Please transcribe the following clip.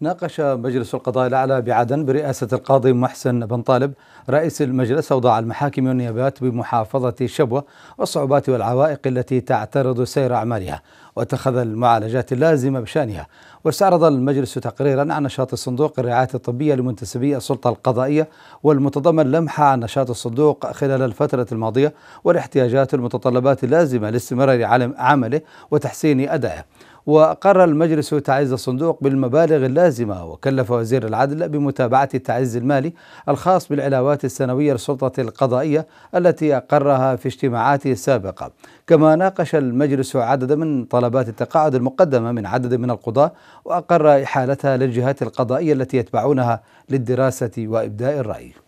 ناقش مجلس القضاء الأعلى بعدن برئاسة القاضي محسن بن طالب رئيس المجلس أوضاع المحاكم والنيابات بمحافظة شبوة والصعوبات والعوائق التي تعترض سير أعمالها واتخذ المعالجات اللازمة بشأنها واستعرض المجلس تقريرا عن نشاط الصندوق الرعاية الطبية لمنتسبي السلطة القضائية والمتضمن لمحة عن نشاط الصندوق خلال الفترة الماضية والاحتياجات والمتطلبات اللازمة لاستمرار عمله وتحسين أدائه وقرر المجلس تعز الصندوق بالمبالغ اللازمة وكلف وزير العدل بمتابعة التعز المالي الخاص بالعلاوات السنوية للسلطة القضائية التي أقرها في اجتماعاته السابقة كما ناقش المجلس عددا من طلبات طلبات التقاعد المقدمة من عدد من القضاة وأقر إحالتها للجهات القضائية التي يتبعونها للدراسة وإبداء الرأي